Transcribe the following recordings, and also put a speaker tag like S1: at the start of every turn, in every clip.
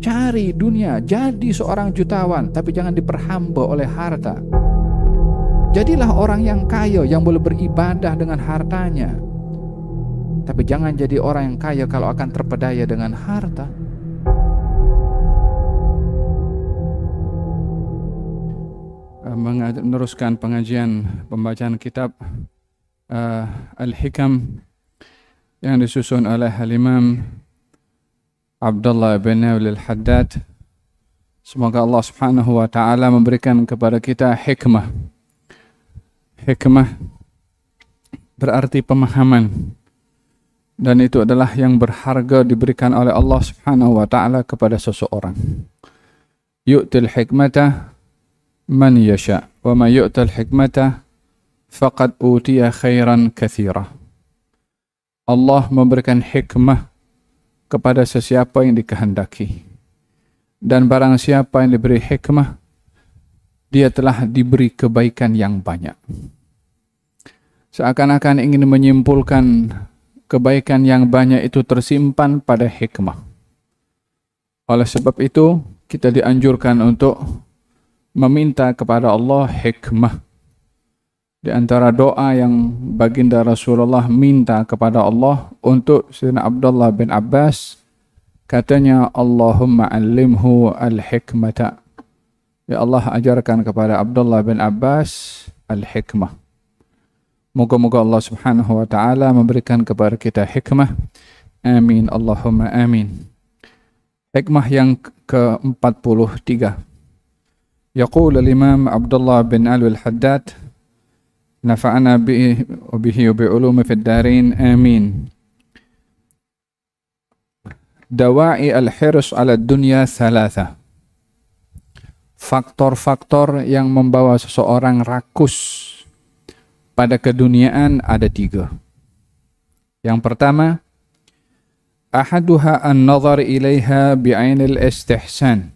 S1: Cari dunia, jadi seorang jutawan, tapi jangan diperhamba oleh harta. Jadilah orang yang kaya yang boleh beribadah dengan hartanya. Tapi jangan jadi orang yang kaya kalau akan terpedaya dengan harta. Eh, meneruskan pengajian pembacaan kitab uh, Al-Hikam yang disusun oleh Al-Imam Abdullah bin Abdul Haddad. Semoga Allah Subhanahu wa taala memberikan kepada kita hikmah. Hikmah berarti pemahaman dan itu adalah yang berharga diberikan oleh Allah Subhanahu wa taala kepada seseorang. Yu'til hikmata man yasha wa man yu'tal hikmata faqad utiya khairan katsira. Allah memberikan hikmah kepada sesiapa yang dikehendaki. Dan barang siapa yang diberi hikmah, dia telah diberi kebaikan yang banyak. Seakan-akan ingin menyimpulkan kebaikan yang banyak itu tersimpan pada hikmah. Oleh sebab itu, kita dianjurkan untuk meminta kepada Allah hikmah di antara doa yang baginda Rasulullah minta kepada Allah untuk Sayyidina Abdullah bin Abbas katanya Allahumma alimhu al-hikmata Ya Allah ajarkan kepada Abdullah bin Abbas al-hikmah Moga-moga Allah subhanahu wa ta'ala memberikan kepada kita hikmah Amin Allahumma amin Hikmah yang ke-43 Yaqul al-imam Abdullah bin Alwi al-Haddad نفعنا به وبه وبعلومه في الدارين آمين Dawai al-hirs ala dunya salasa. Faktor-faktor yang membawa seseorang rakus pada keduniaan ada tiga. Yang pertama, ahaduha an-nazar ilaiha bi'ainil istihsan.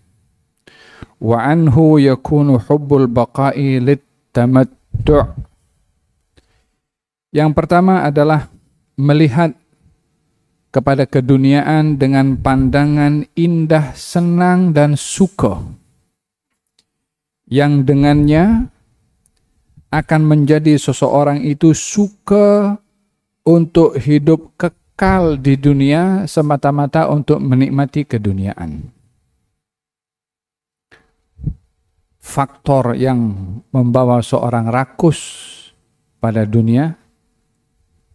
S1: Wa anhu yakunu hubbul baqa'i lit tamattu' Yang pertama adalah melihat kepada keduniaan dengan pandangan indah, senang, dan suka, yang dengannya akan menjadi seseorang itu suka untuk hidup kekal di dunia semata-mata untuk menikmati keduniaan. Faktor yang membawa seorang rakus pada dunia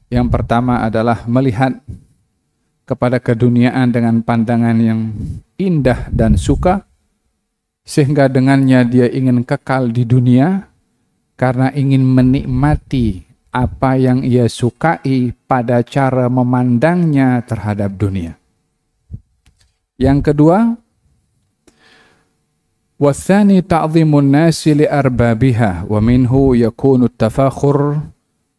S1: yang pertama adalah melihat kepada keduniaan dengan pandangan yang indah dan suka, sehingga dengannya dia ingin kekal di dunia karena ingin menikmati apa yang ia sukai pada cara memandangnya terhadap dunia. Yang kedua, wasani ta'zimun nasi li arbabiha wa minhu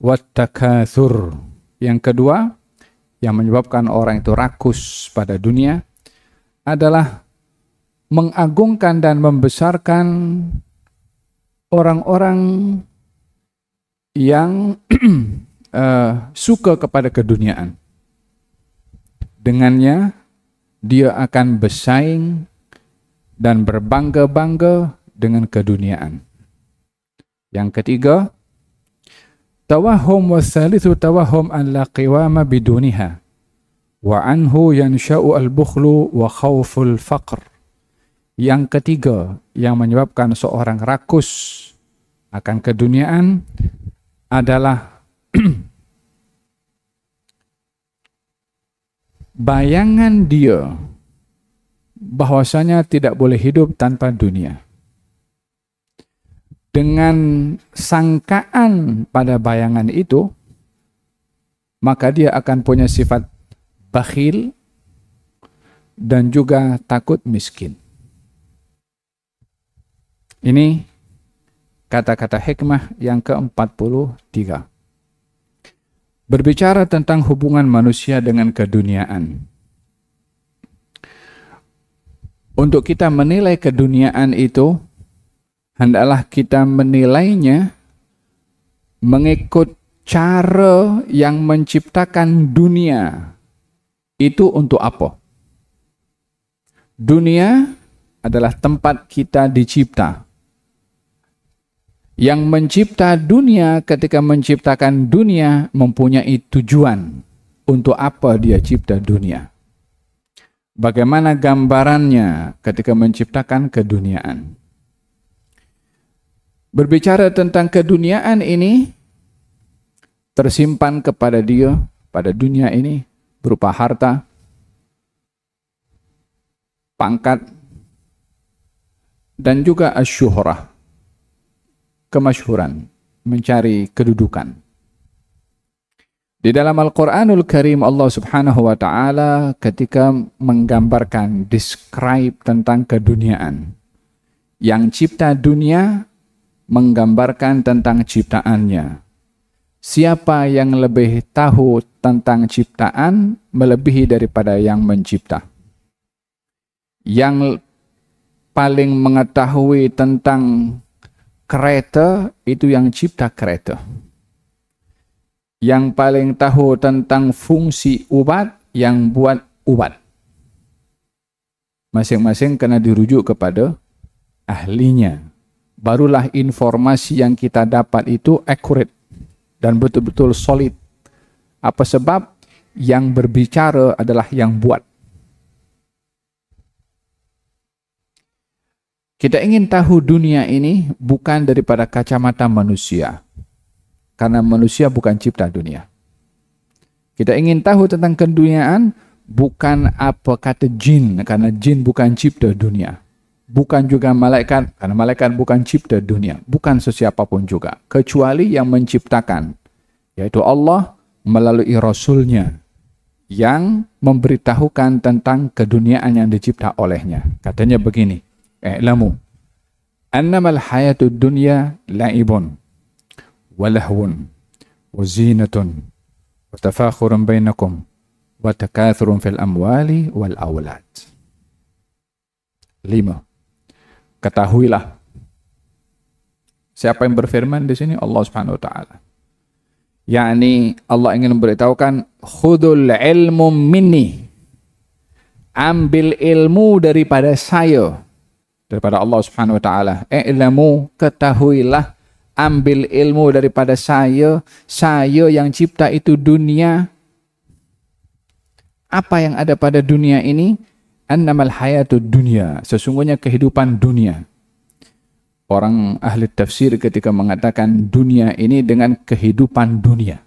S1: watakathur. Yang kedua, yang menyebabkan orang itu rakus pada dunia adalah mengagungkan dan membesarkan orang-orang yang uh, suka kepada keduniaan. Dengannya dia akan bersaing dan berbangga-bangga dengan keduniaan. Yang ketiga, Tawahum wasalithu tawahum an la qiwama biduniha. Wa anhu yansha'u al-bukhlu wa khawful faqr. Yang ketiga yang menyebabkan seorang rakus akan keduniaan adalah bayangan dia bahwasanya tidak boleh hidup tanpa dunia dengan sangkaan pada bayangan itu, maka dia akan punya sifat bakhil dan juga takut miskin. Ini kata-kata hikmah yang ke-43. Berbicara tentang hubungan manusia dengan keduniaan. Untuk kita menilai keduniaan itu, hendaklah kita menilainya mengikut cara yang menciptakan dunia itu untuk apa? Dunia adalah tempat kita dicipta. Yang mencipta dunia ketika menciptakan dunia mempunyai tujuan untuk apa dia cipta dunia. Bagaimana gambarannya ketika menciptakan keduniaan? Berbicara tentang keduniaan ini tersimpan kepada dia pada dunia ini berupa harta, pangkat, dan juga asyuhrah, kemasyhuran, mencari kedudukan. Di dalam Al-Quranul Karim Allah subhanahu wa ta'ala ketika menggambarkan, describe tentang keduniaan. Yang cipta dunia menggambarkan tentang ciptaannya. Siapa yang lebih tahu tentang ciptaan melebihi daripada yang mencipta? Yang paling mengetahui tentang kereta itu yang cipta kereta. Yang paling tahu tentang fungsi ubat yang buat ubat. Masing-masing kena dirujuk kepada ahlinya barulah informasi yang kita dapat itu accurate dan betul-betul solid. Apa sebab? Yang berbicara adalah yang buat. Kita ingin tahu dunia ini bukan daripada kacamata manusia. Karena manusia bukan cipta dunia. Kita ingin tahu tentang keduniaan bukan apa kata jin. Karena jin bukan cipta dunia bukan juga malaikat, karena malaikat bukan cipta dunia, bukan sesiapapun juga, kecuali yang menciptakan, yaitu Allah melalui Rasulnya yang memberitahukan tentang keduniaan yang dicipta olehnya. Katanya begini, I'lamu, annamal hayatu dunya la'ibun, walahwun, wazinatun, watafakhurun bainakum, watakathurun fil amwali wal awlad. Lima ketahuilah. Siapa yang berfirman di sini? Allah Subhanahu wa taala. Yakni Allah ingin memberitahukan khudul ilmu minni. Ambil ilmu daripada saya. Daripada Allah Subhanahu wa taala. Eh, ilmu ketahuilah ambil ilmu daripada saya, saya yang cipta itu dunia. Apa yang ada pada dunia ini? annamal hayatu dunia, sesungguhnya kehidupan dunia. Orang ahli tafsir ketika mengatakan dunia ini dengan kehidupan dunia.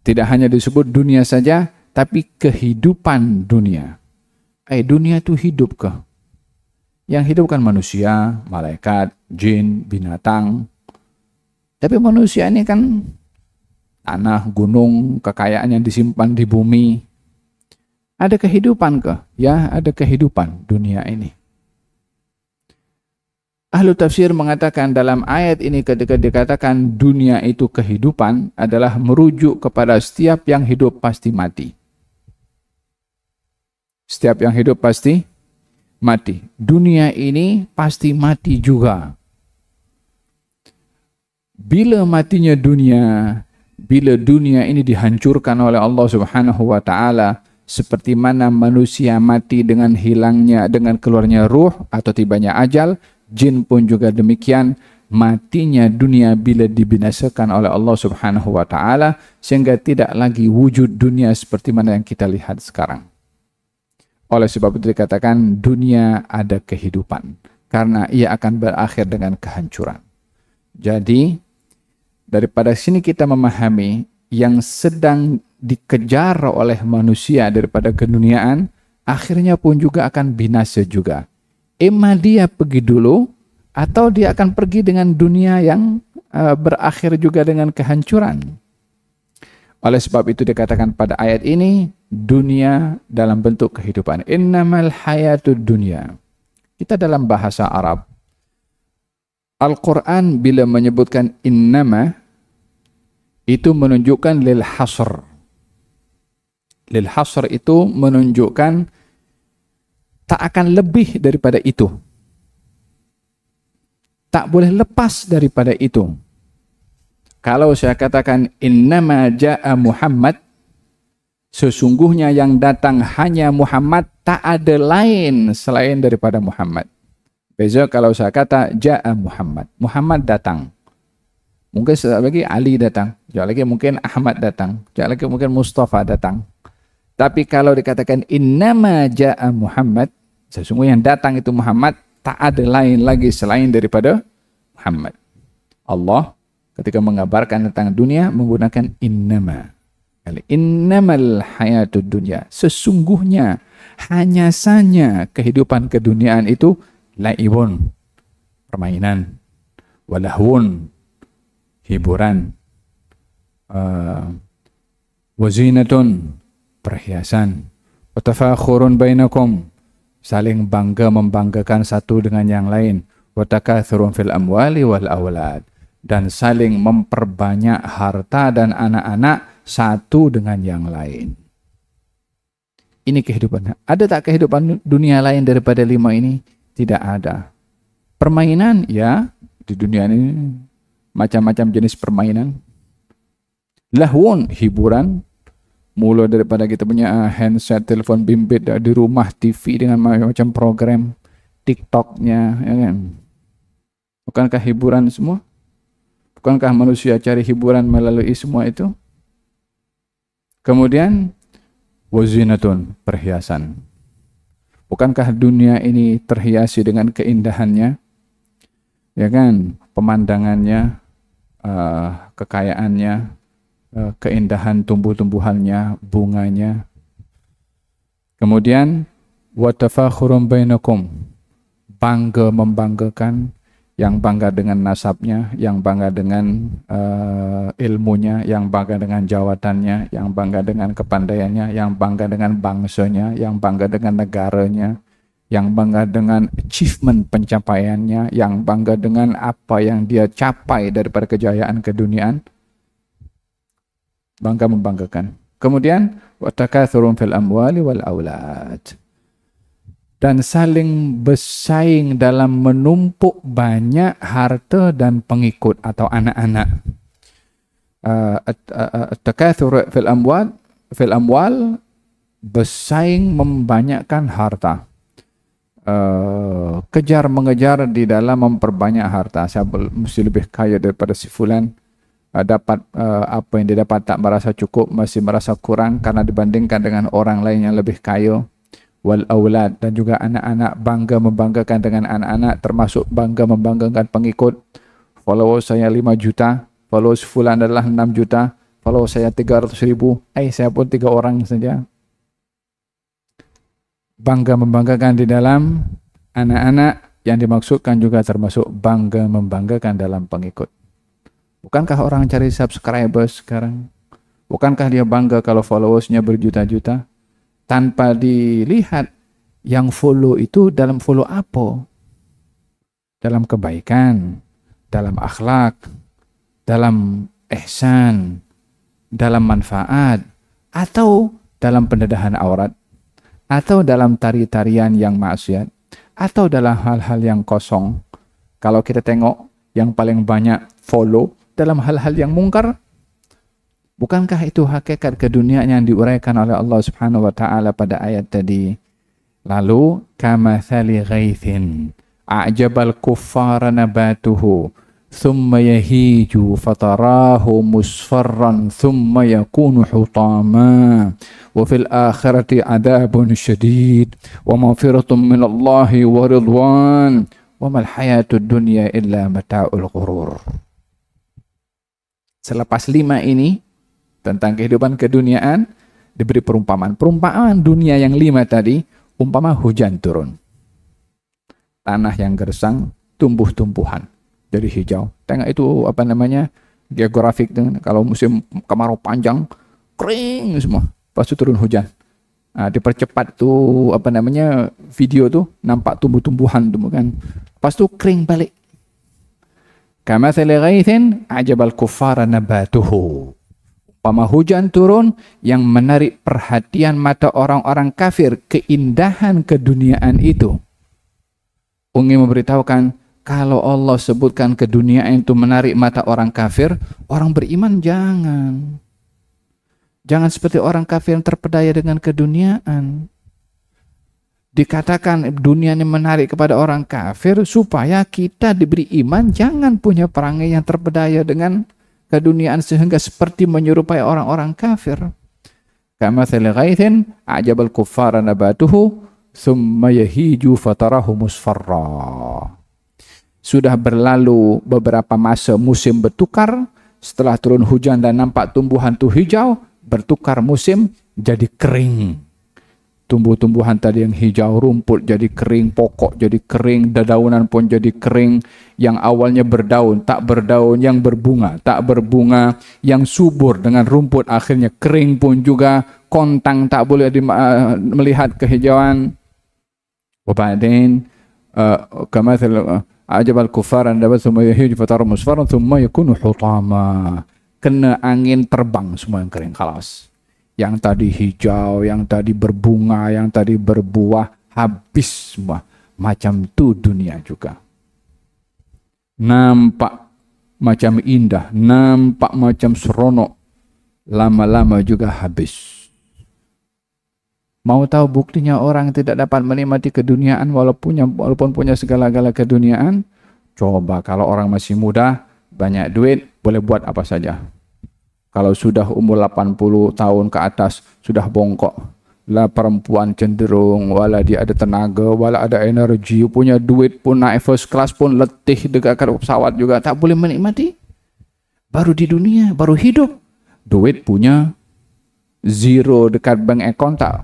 S1: Tidak hanya disebut dunia saja, tapi kehidupan dunia. Eh, dunia itu hidup kah? Yang hidup kan manusia, malaikat, jin, binatang. Tapi manusia ini kan tanah, gunung, kekayaan yang disimpan di bumi, ada kehidupan ke? Ya, ada kehidupan dunia ini. Ahlu tafsir mengatakan dalam ayat ini ketika dikatakan dunia itu kehidupan adalah merujuk kepada setiap yang hidup pasti mati. Setiap yang hidup pasti mati. Dunia ini pasti mati juga. Bila matinya dunia, bila dunia ini dihancurkan oleh Allah Subhanahu wa taala, seperti mana manusia mati dengan hilangnya dengan keluarnya ruh atau tibanya ajal jin pun juga demikian matinya dunia bila dibinasakan oleh Allah Subhanahu wa taala sehingga tidak lagi wujud dunia seperti mana yang kita lihat sekarang. Oleh sebab itu dikatakan dunia ada kehidupan karena ia akan berakhir dengan kehancuran. Jadi daripada sini kita memahami yang sedang dikejar oleh manusia daripada keduniaan, akhirnya pun juga akan binasa juga. ema dia pergi dulu, atau dia akan pergi dengan dunia yang eh, berakhir juga dengan kehancuran. Oleh sebab itu dikatakan pada ayat ini, dunia dalam bentuk kehidupan. Innamal hayatu dunia. Kita dalam bahasa Arab. Al-Quran bila menyebutkan innama, itu menunjukkan lil hasr lil hasr itu menunjukkan tak akan lebih daripada itu. Tak boleh lepas daripada itu. Kalau saya katakan innama ja'a Muhammad sesungguhnya yang datang hanya Muhammad tak ada lain selain daripada Muhammad. Besok kalau saya kata ja'a Muhammad, Muhammad datang. Mungkin sesaat lagi Ali datang, sekejap lagi mungkin Ahmad datang, sekejap lagi mungkin Mustafa datang. Tapi kalau dikatakan innama ja'a Muhammad, sesungguhnya yang datang itu Muhammad, tak ada lain lagi selain daripada Muhammad. Allah ketika mengabarkan tentang dunia menggunakan innama. Innamal hayatud dunya. Sesungguhnya hanya saja kehidupan keduniaan itu laibun, permainan, walahun, hiburan, uh, eh, wazinatun, perhiasan. Watafakhurun bainakum. Saling bangga membanggakan satu dengan yang lain. Watakathurun fil amwali wal awlad. Dan saling memperbanyak harta dan anak-anak satu dengan yang lain. Ini kehidupan. Ada tak kehidupan dunia lain daripada lima ini? Tidak ada. Permainan ya di dunia ini macam-macam jenis permainan. Lahwun hiburan, mulai daripada kita punya ah, handset telepon bimbit di rumah TV dengan macam program TikToknya ya kan bukankah hiburan semua bukankah manusia cari hiburan melalui semua itu kemudian wazinatun perhiasan bukankah dunia ini terhiasi dengan keindahannya ya kan pemandangannya uh, kekayaannya Eh, keindahan tumbuh-tumbuhannya, bunganya. Kemudian watafakhurum bainakum bangga membanggakan yang bangga dengan nasabnya, yang bangga dengan uh, ilmunya, yang bangga dengan jawatannya, yang bangga dengan kepandaiannya, yang bangga dengan bangsanya, yang bangga dengan negaranya, yang bangga dengan achievement pencapaiannya, yang bangga dengan apa yang dia capai daripada kejayaan keduniaan bangga membanggakan. Kemudian watakathurun fil amwali wal aulad. Dan saling bersaing dalam menumpuk banyak harta dan pengikut atau anak-anak. Uh, uh, uh, Takathur fil amwal fil amwal bersaing membanyakkan harta. Uh, kejar mengejar di dalam memperbanyak harta. Saya mesti lebih kaya daripada si fulan. Eh, dapat eh, apa yang dia dapat tak merasa cukup masih merasa kurang karena dibandingkan dengan orang lain yang lebih kaya wal aulad dan juga anak-anak bangga membanggakan dengan anak-anak termasuk bangga membanggakan pengikut followers saya 5 juta followers fulan adalah 6 juta followers saya 300 ribu eh saya pun tiga orang saja bangga membanggakan di dalam anak-anak yang dimaksudkan juga termasuk bangga membanggakan dalam pengikut Bukankah orang cari subscriber sekarang? Bukankah dia bangga kalau followersnya berjuta-juta? Tanpa dilihat yang follow itu dalam follow apa? Dalam kebaikan, dalam akhlak, dalam ihsan, dalam manfaat, atau dalam pendedahan aurat, atau dalam tari-tarian yang maksiat, atau dalam hal-hal yang kosong. Kalau kita tengok yang paling banyak follow dalam hal-hal yang mungkar? Bukankah itu hakikat keduniaan yang diuraikan oleh Allah Subhanahu wa taala pada ayat tadi? Lalu kamathali ghaithin a'jabal kuffara nabatuhu thumma yahiju fatarahu musfarran thumma yakunu hutama wa fil akhirati adabun syadid wa maghfiratun min Allahi wa ridwan wa mal hayatud dunya illa mata'ul ghurur Selepas lima ini, tentang kehidupan keduniaan, diberi perumpamaan. Perumpamaan dunia yang lima tadi, umpama hujan turun. Tanah yang gersang, tumbuh-tumbuhan. Jadi hijau. Tengok itu apa namanya, geografik. Kalau musim kemarau panjang, kering semua. Pas itu turun hujan. Nah, dipercepat tuh apa namanya video tuh nampak tumbuh-tumbuhan tuh kan. Pas tuh kering balik Kamathali ghaithin ajabal kuffara nabatuhu. Pama hujan turun yang menarik perhatian mata orang-orang kafir keindahan keduniaan itu. Ungi memberitahukan kalau Allah sebutkan keduniaan itu menarik mata orang kafir, orang beriman jangan. Jangan seperti orang kafir yang terpedaya dengan keduniaan dikatakan dunia ini menarik kepada orang kafir supaya kita diberi iman jangan punya perangai yang terpedaya dengan keduniaan sehingga seperti menyerupai orang-orang kafir. Kama ghaithin ajabal kuffara nabatuhu summa yahiju fatarahu musfarra. Sudah berlalu beberapa masa musim bertukar, setelah turun hujan dan nampak tumbuhan itu hijau, bertukar musim jadi kering tumbuh-tumbuhan tadi yang hijau rumput jadi kering, pokok jadi kering, dedaunan pun jadi kering, yang awalnya berdaun tak berdaun, yang berbunga tak berbunga, yang subur dengan rumput akhirnya kering pun juga, kontang tak boleh di, uh, melihat kehijauan. Wabadin uh, eh, kamathal eh, ajabal kufar anda summa yahiju fataru musfaran thumma yakunu hutama. Kena angin terbang semua yang kering, kalas yang tadi hijau, yang tadi berbunga, yang tadi berbuah, habis semua. Macam itu dunia juga. Nampak macam indah, nampak macam seronok, lama-lama juga habis. Mau tahu buktinya orang tidak dapat menikmati keduniaan walaupun punya, walaupun punya segala-gala keduniaan? Coba kalau orang masih muda, banyak duit, boleh buat apa saja. Kalau sudah umur 80 tahun ke atas, sudah bongkok. Lah perempuan cenderung, wala dia ada tenaga, wala ada energi, punya duit pun naik first class pun letih dekat pesawat juga. Tak boleh menikmati. Baru di dunia, baru hidup. Duit punya zero dekat bank account tak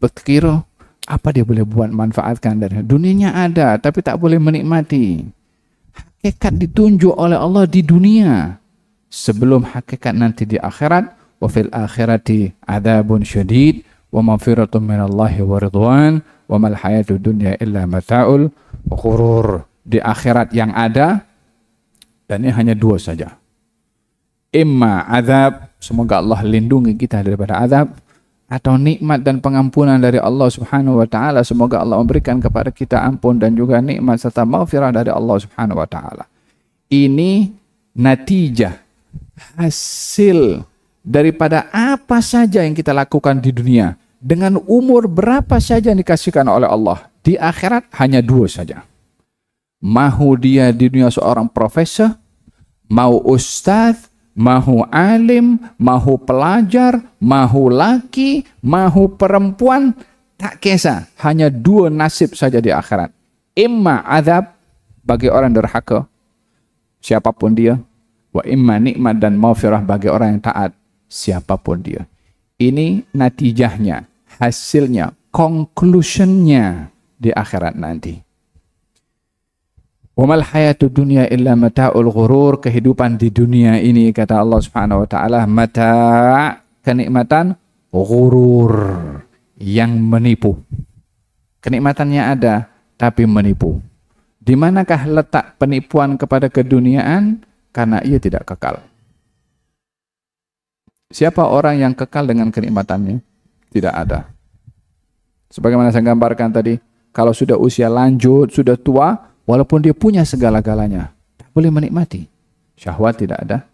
S1: berkira apa dia boleh buat manfaatkan dari dunianya ada tapi tak boleh menikmati hakikat ditunjuk oleh Allah di dunia sebelum hakikat nanti di akhirat wa fil akhirati adzabun syadid wa maghfiratun minallahi wa ridwan wa mal hayatud dunya illa mataul ghurur di akhirat yang ada dan ini hanya dua saja imma azab semoga Allah lindungi kita daripada azab atau nikmat dan pengampunan dari Allah Subhanahu wa taala semoga Allah memberikan kepada kita ampun dan juga nikmat serta maghfirah dari Allah Subhanahu wa taala ini natijah hasil daripada apa saja yang kita lakukan di dunia dengan umur berapa saja yang dikasihkan oleh Allah di akhirat hanya dua saja mahu dia di dunia seorang profesor mau ustadz mahu alim, mahu pelajar, mahu laki, mahu perempuan, tak kisah. Hanya dua nasib saja di akhirat. Imma azab bagi orang derhaka, siapapun dia, Wa imma nikmat dan maufirah bagi orang yang taat siapapun dia. Ini natijahnya, hasilnya, conclusionnya di akhirat nanti. umal hayatu dunia illa mata'ul ghurur. Kehidupan di dunia ini kata Allah Subhanahu wa taala mata kenikmatan ghurur yang menipu. Kenikmatannya ada tapi menipu. Di manakah letak penipuan kepada keduniaan? karena ia tidak kekal. Siapa orang yang kekal dengan kenikmatannya? Tidak ada. Sebagaimana saya gambarkan tadi, kalau sudah usia lanjut, sudah tua, walaupun dia punya segala-galanya, tak boleh menikmati. Syahwat tidak ada.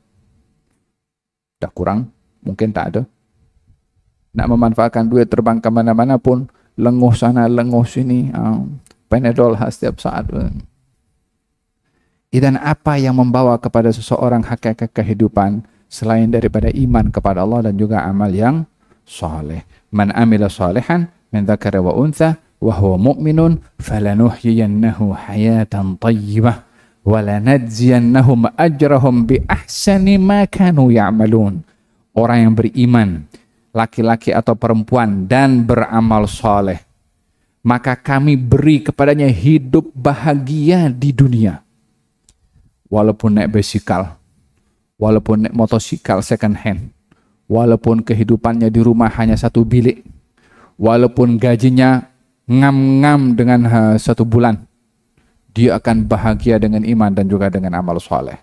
S1: Tak kurang, mungkin tak ada. Nak memanfaatkan duit terbang kemana-mana pun, lenguh sana, lenguh sini, um, ah, penedol setiap saat. Um Idan apa yang membawa kepada seseorang hakikat kehidupan selain daripada iman kepada Allah dan juga amal yang soleh. Man amila solehan min dhakara wa untha wa huwa mu'minun falanuhyiyannahu hayatan tayyibah wa lanajziyannahum ajrahum bi ahsani ma kanu ya'malun. Orang yang beriman, laki-laki atau perempuan dan beramal soleh, maka kami beri kepadanya hidup bahagia di dunia walaupun naik besikal, walaupun naik motosikal second hand, walaupun kehidupannya di rumah hanya satu bilik, walaupun gajinya ngam-ngam dengan eh, satu bulan, dia akan bahagia dengan iman dan juga dengan amal soleh.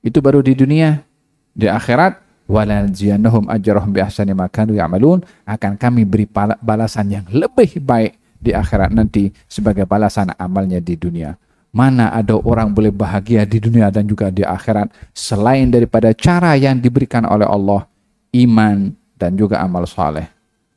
S1: Itu baru di dunia, di akhirat walanziyannahum ajrahum biahsani ma ya'malun akan kami beri balasan yang lebih baik di akhirat nanti sebagai balasan amalnya di dunia. Mana ada orang boleh bahagia di dunia dan juga di akhirat selain daripada cara yang diberikan oleh Allah, iman dan juga amal soleh.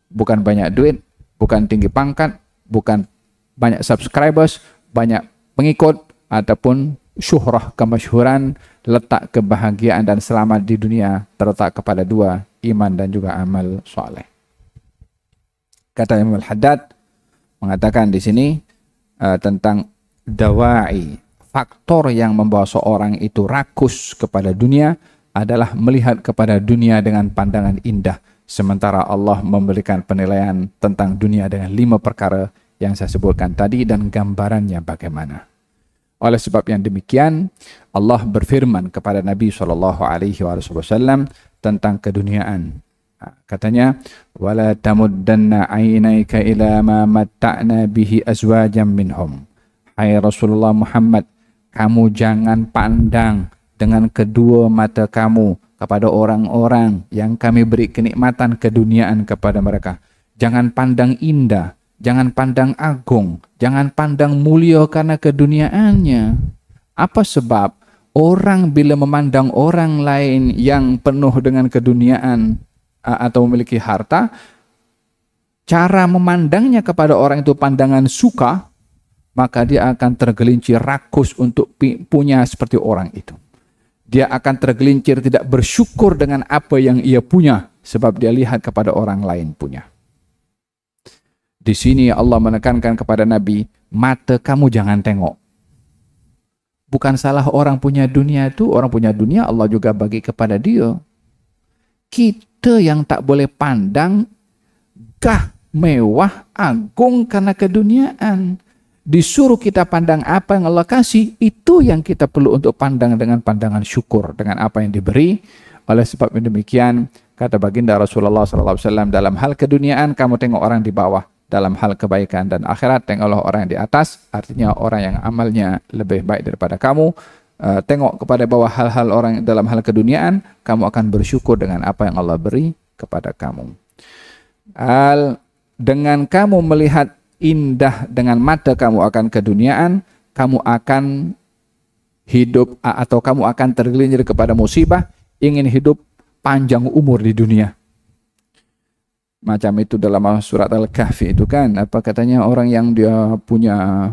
S1: Bukan banyak duit, bukan tinggi pangkat, bukan banyak subscribers, banyak pengikut, ataupun syuhrah kemasyhuran, letak kebahagiaan dan selamat di dunia terletak kepada dua, iman dan juga amal soleh. Kata Imam Al-Haddad mengatakan di sini uh, tentang dawa'i faktor yang membawa seorang itu rakus kepada dunia adalah melihat kepada dunia dengan pandangan indah sementara Allah memberikan penilaian tentang dunia dengan lima perkara yang saya sebutkan tadi dan gambarannya bagaimana. Oleh sebab yang demikian, Allah berfirman kepada Nabi Shallallahu Alaihi Wasallam tentang keduniaan. Katanya, "Wala tamuddanna ainaika ila ma matta'na bihi minhum." Hai Rasulullah Muhammad, kamu jangan pandang dengan kedua mata kamu kepada orang-orang yang kami beri kenikmatan keduniaan kepada mereka. Jangan pandang indah, jangan pandang agung, jangan pandang mulia karena keduniaannya. Apa sebab? Orang bila memandang orang lain yang penuh dengan keduniaan atau memiliki harta, cara memandangnya kepada orang itu pandangan suka, maka dia akan tergelincir rakus untuk punya seperti orang itu. Dia akan tergelincir tidak bersyukur dengan apa yang ia punya sebab dia lihat kepada orang lain punya. Di sini Allah menekankan kepada Nabi, mata kamu jangan tengok. Bukan salah orang punya dunia itu, orang punya dunia Allah juga bagi kepada dia. Kita yang tak boleh pandang gah mewah agung karena keduniaan disuruh kita pandang apa yang Allah kasih, itu yang kita perlu untuk pandang dengan pandangan syukur dengan apa yang diberi. Oleh sebab demikian, kata baginda Rasulullah SAW dalam hal keduniaan kamu tengok orang di bawah, dalam hal kebaikan dan akhirat tengoklah orang yang di atas, artinya orang yang amalnya lebih baik daripada kamu. Uh, tengok kepada bawah hal-hal orang dalam hal keduniaan, kamu akan bersyukur dengan apa yang Allah beri kepada kamu. Al dengan kamu melihat indah dengan mata kamu akan keduniaan, kamu akan hidup atau kamu akan tergelincir kepada musibah, ingin hidup panjang umur di dunia. Macam itu dalam surat Al-Kahfi itu kan, apa katanya orang yang dia punya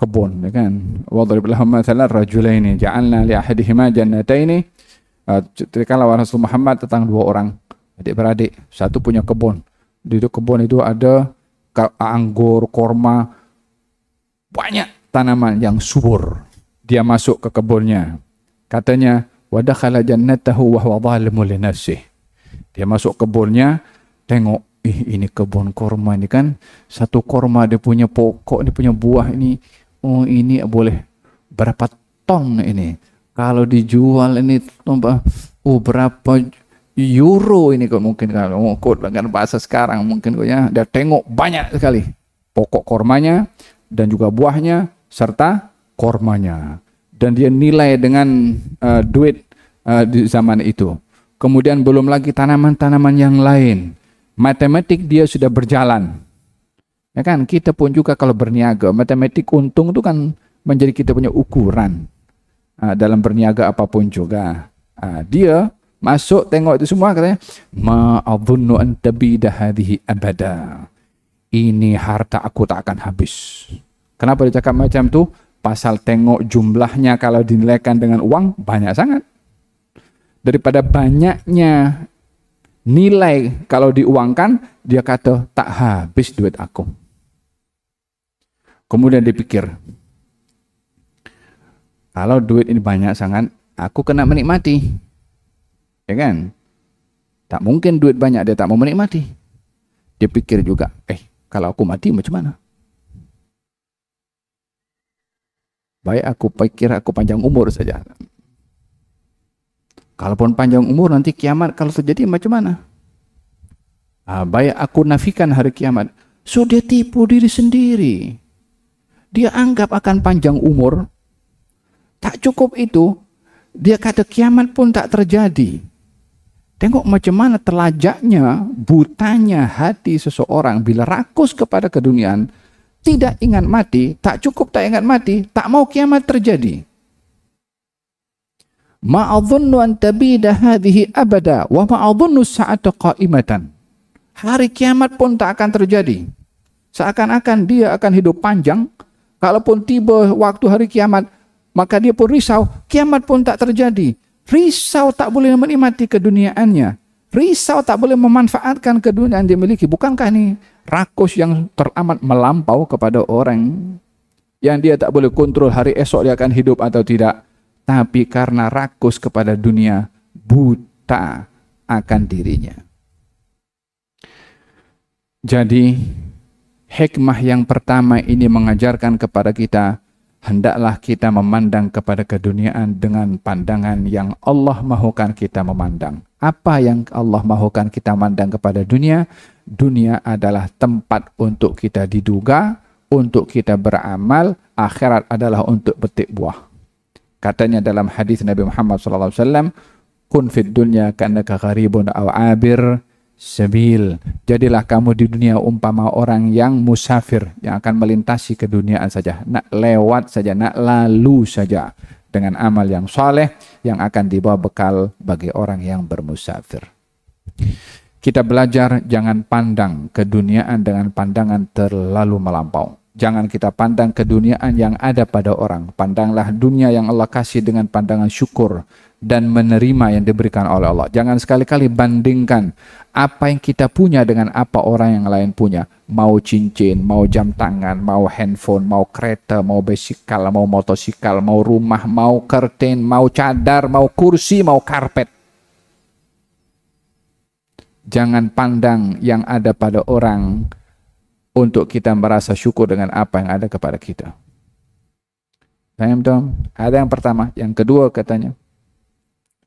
S1: kebun, ya kan? Wadrib lahum mathalan rajulaini ja'alna li ahadihima jannataini. Ketika Rasul Muhammad tentang dua orang adik-beradik, satu punya kebun. Di kebun itu ada anggur, korma, banyak tanaman yang subur. Dia masuk ke kebunnya. Katanya, wadakhala jannatahu wa wah zalimun li nafsih. Dia masuk kebunnya, tengok, ih ini kebun korma ini kan satu korma dia punya pokok, dia punya buah ini. Oh, ini boleh berapa tong ini? Kalau dijual ini oh berapa euro ini kok mungkin kalau kok dengan bahasa sekarang mungkin kok ya tengok banyak sekali pokok kormanya dan juga buahnya serta kormanya dan dia nilai dengan uh, duit uh, di zaman itu. Kemudian belum lagi tanaman-tanaman yang lain. Matematik dia sudah berjalan. Ya kan kita pun juga kalau berniaga matematik untung itu kan menjadi kita punya ukuran uh, dalam berniaga apapun juga. Uh, dia Masuk tengok itu semua katanya. Ma'adhunnu an tabida hadhihi abada. Ini harta aku tak akan habis. Kenapa dia dicakap macam tu? Pasal tengok jumlahnya kalau dinilaikan dengan uang banyak sangat. Daripada banyaknya nilai kalau diuangkan, dia kata tak habis duit aku. Kemudian dipikir, kalau duit ini banyak sangat, aku kena menikmati ya kan? Tak mungkin duit banyak dia tak mau menikmati. Dia pikir juga, eh kalau aku mati macam mana? Baik aku pikir aku panjang umur saja. Kalaupun panjang umur nanti kiamat kalau terjadi macam mana? Ah, baik aku nafikan hari kiamat. So dia tipu diri sendiri. Dia anggap akan panjang umur. Tak cukup itu, dia kata kiamat pun tak terjadi. Tengok macam mana telajaknya, butanya hati seseorang bila rakus kepada keduniaan, tidak ingat mati, tak cukup tak ingat mati, tak mau kiamat terjadi. Ma'adhunnu an tabida hadhihi abada wa ma'adhunnu sa'ata qa'imatan. Hari kiamat pun tak akan terjadi. Seakan-akan dia akan hidup panjang, kalaupun tiba waktu hari kiamat, maka dia pun risau, kiamat pun tak terjadi Risau tak boleh menikmati keduniaannya. Risau tak boleh memanfaatkan keduniaan yang dimiliki. Bukankah ini rakus yang teramat melampau kepada orang yang dia tak boleh kontrol hari esok dia akan hidup atau tidak. Tapi karena rakus kepada dunia, buta akan dirinya. Jadi hikmah yang pertama ini mengajarkan kepada kita hendaklah kita memandang kepada keduniaan dengan pandangan yang Allah mahukan kita memandang. Apa yang Allah mahukan kita mandang kepada dunia? Dunia adalah tempat untuk kita diduga, untuk kita beramal, akhirat adalah untuk petik buah. Katanya dalam hadis Nabi Muhammad SAW, Kun fid dunya karena gharibun aw abir Sebil, Jadilah kamu di dunia umpama orang yang musafir yang akan melintasi keduniaan saja. Nak lewat saja, nak lalu saja dengan amal yang soleh yang akan dibawa bekal bagi orang yang bermusafir. Kita belajar jangan pandang keduniaan dengan pandangan terlalu melampau. Jangan kita pandang keduniaan yang ada pada orang. Pandanglah dunia yang Allah kasih dengan pandangan syukur, dan menerima yang diberikan oleh Allah. Jangan sekali-kali bandingkan apa yang kita punya dengan apa orang yang lain punya. Mau cincin, mau jam tangan, mau handphone, mau kereta, mau besikal, mau motosikal, mau rumah, mau kertin, mau cadar, mau kursi, mau karpet. Jangan pandang yang ada pada orang untuk kita merasa syukur dengan apa yang ada kepada kita. Paham Ada yang pertama, yang kedua katanya.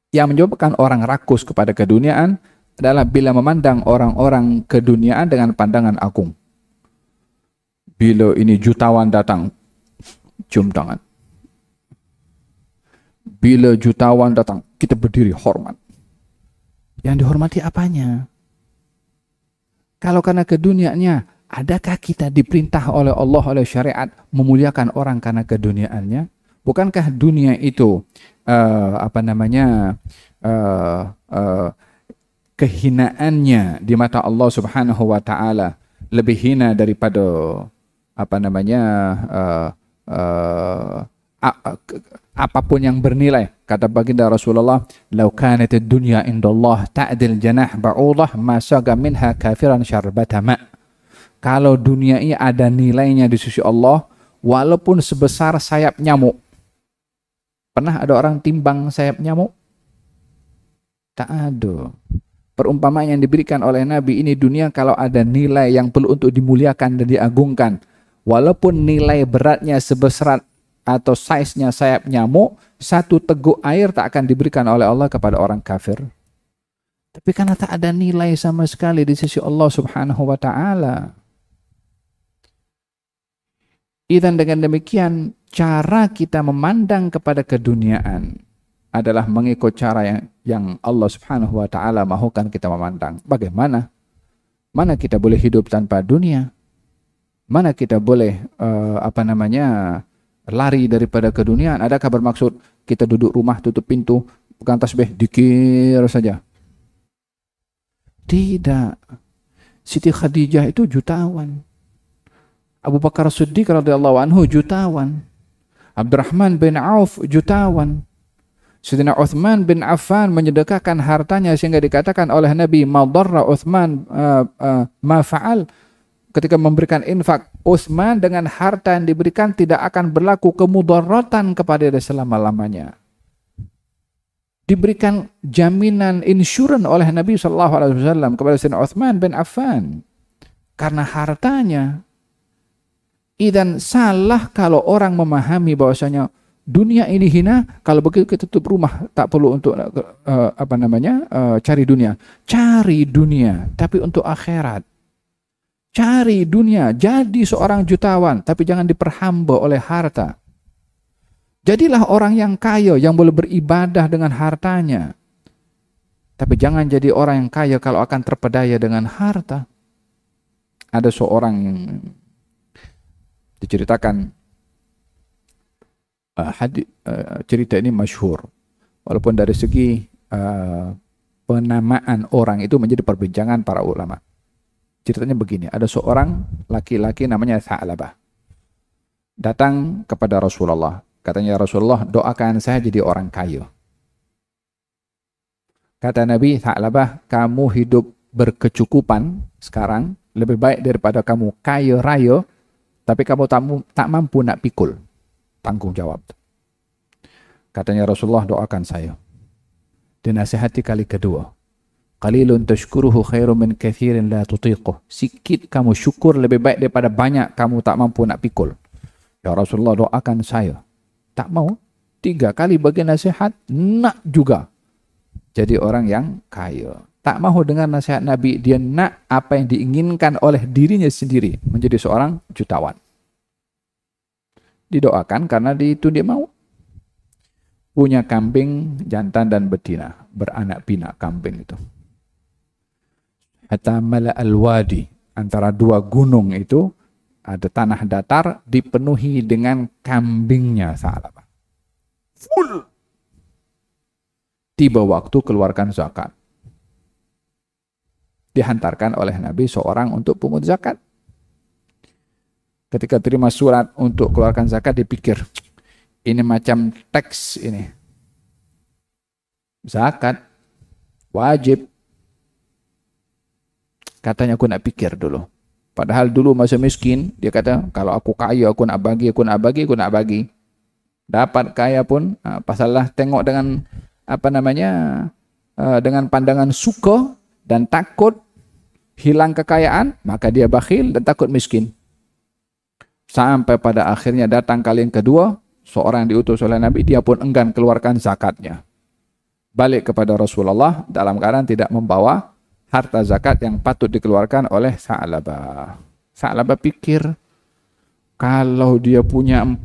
S1: Yang menyebabkan orang rakus kepada keduniaan adalah bila memandang orang-orang keduniaan dengan pandangan agung. Bila ini jutawan datang, cium tangan. Bila jutawan datang, kita berdiri hormat. Yang dihormati apanya? Kalau karena keduniaannya, adakah kita diperintah oleh Allah oleh syariat memuliakan orang karena keduniaannya? Bukankah dunia itu uh, apa namanya uh, uh, kehinaannya di mata Allah Subhanahu wa taala lebih hina daripada apa namanya uh, uh, apapun yang bernilai kata baginda Rasulullah lau kanat dunya indallah ta'dil janah ba'udah masaga minha kafiran syarbatama kalau dunia ini ada nilainya di sisi Allah walaupun sebesar sayap nyamuk Pernah ada orang timbang sayap nyamuk? Tak ada. Perumpamaan yang diberikan oleh Nabi ini dunia kalau ada nilai yang perlu untuk dimuliakan dan diagungkan. Walaupun nilai beratnya sebesar atau size-nya sayap nyamuk, satu teguk air tak akan diberikan oleh Allah kepada orang kafir. Tapi karena tak ada nilai sama sekali di sisi Allah subhanahu wa ta'ala. Idan dengan demikian, cara kita memandang kepada keduniaan adalah mengikut cara yang, yang Allah Subhanahu wa taala mahukan kita memandang. Bagaimana? Mana kita boleh hidup tanpa dunia? Mana kita boleh uh, apa namanya? lari daripada keduniaan? Adakah bermaksud kita duduk rumah tutup pintu, pegang tasbih, dikir saja? Tidak. Siti Khadijah itu jutawan. Abu Bakar Siddiq radhiyallahu anhu jutawan. Abdurrahman bin Auf jutawan. Sayyidina Uthman bin Affan menyedekahkan hartanya sehingga dikatakan oleh Nabi madarra Uthman uh, uh, ma ketika memberikan infak Uthman dengan harta yang diberikan tidak akan berlaku kemudaratan kepada dia selama-lamanya. Diberikan jaminan insuran oleh Nabi Shallallahu Alaihi Wasallam kepada Sayyidina Uthman bin Affan karena hartanya Idan salah kalau orang memahami bahwasanya dunia ini hina, kalau begitu kita tutup rumah tak perlu untuk uh, apa namanya? Uh, cari dunia. Cari dunia tapi untuk akhirat. Cari dunia, jadi seorang jutawan tapi jangan diperhamba oleh harta. Jadilah orang yang kaya yang boleh beribadah dengan hartanya. Tapi jangan jadi orang yang kaya kalau akan terpedaya dengan harta. Ada seorang yang diceritakan uh, uh, cerita ini masyhur walaupun dari segi uh, penamaan orang itu menjadi perbincangan para ulama. Ceritanya begini, ada seorang laki-laki namanya Sa'labah. Datang kepada Rasulullah. Katanya ya Rasulullah, doakan saya jadi orang kaya. Kata Nabi, Sa'labah, kamu hidup berkecukupan sekarang lebih baik daripada kamu kaya raya tapi kamu tak mampu nak pikul. Tanggung jawab. Katanya Rasulullah doakan saya. Dinasihati kali kedua. Qalilun tashkuruhu khairu min kathirin la tutiquh. Sikit kamu syukur lebih baik daripada banyak kamu tak mampu nak pikul. Ya Rasulullah doakan saya. Tak mau. Tiga kali bagi nasihat, nak juga. Jadi orang yang kaya tak mau dengan nasihat Nabi, dia nak apa yang diinginkan oleh dirinya sendiri menjadi seorang jutawan. Didoakan karena itu dia mau. Punya kambing, jantan dan betina, beranak pinak kambing itu. Hatta mala al-wadi, antara dua gunung itu ada tanah datar dipenuhi dengan kambingnya salah. Full. Tiba waktu keluarkan zakat dihantarkan oleh Nabi seorang untuk pungut zakat. Ketika terima surat untuk keluarkan zakat dipikir, ini macam teks ini. Zakat wajib. Katanya aku nak pikir dulu. Padahal dulu masih miskin, dia kata kalau aku kaya aku nak bagi, aku nak bagi, aku nak bagi. Dapat kaya pun, ah, pasalah tengok dengan apa namanya, ah, dengan pandangan suka dan takut hilang kekayaan, maka dia bakhil dan takut miskin. Sampai pada akhirnya datang kali yang kedua, seorang yang diutus oleh Nabi, dia pun enggan keluarkan zakatnya. Balik kepada Rasulullah dalam keadaan tidak membawa harta zakat yang patut dikeluarkan oleh Sa'labah. Sa'labah pikir, kalau dia punya 40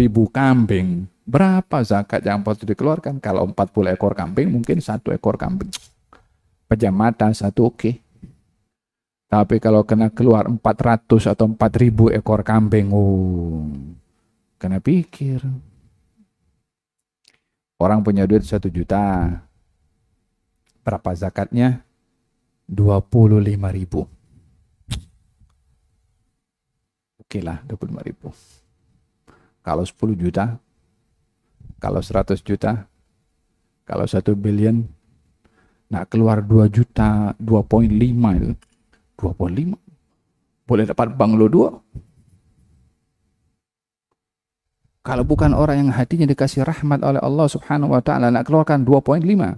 S1: ribu kambing, berapa zakat yang patut dikeluarkan? Kalau 40 ekor kambing, mungkin satu ekor kambing pejam mata satu oke. Okay. Tapi kalau kena keluar 400 atau 4000 ekor kambing, oh, kena pikir. Orang punya duit satu juta, berapa zakatnya? 25 ribu. Oke okay lah, 25 ribu. Kalau 10 juta, kalau 100 juta, kalau 1 billion, Nak keluar 2 juta, 2.5 itu. 2.5. Boleh dapat bank lo 2. Kalau bukan orang yang hatinya dikasih rahmat oleh Allah Subhanahu wa taala, nak keluarkan 2.5.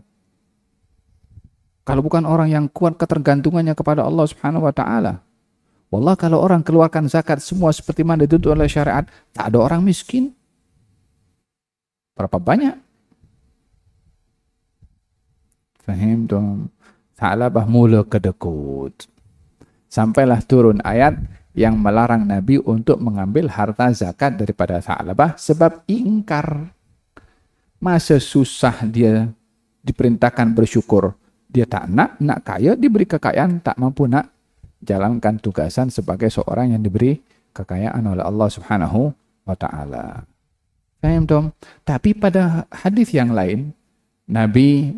S1: Kalau bukan orang yang kuat ketergantungannya kepada Allah Subhanahu wa taala. Wallah kalau orang keluarkan zakat semua seperti mana dituntut oleh syariat, tak ada orang miskin. Berapa banyak Fahimtum. Tha'labah mulu kedekut. Sampailah turun ayat yang melarang Nabi untuk mengambil harta zakat daripada Tha'labah sebab ingkar. Masa susah dia diperintahkan bersyukur. Dia tak nak, nak kaya, diberi kekayaan, tak mampu nak jalankan tugasan sebagai seorang yang diberi kekayaan oleh Allah Subhanahu wa taala. Faham Tom? Tapi pada hadis yang lain Nabi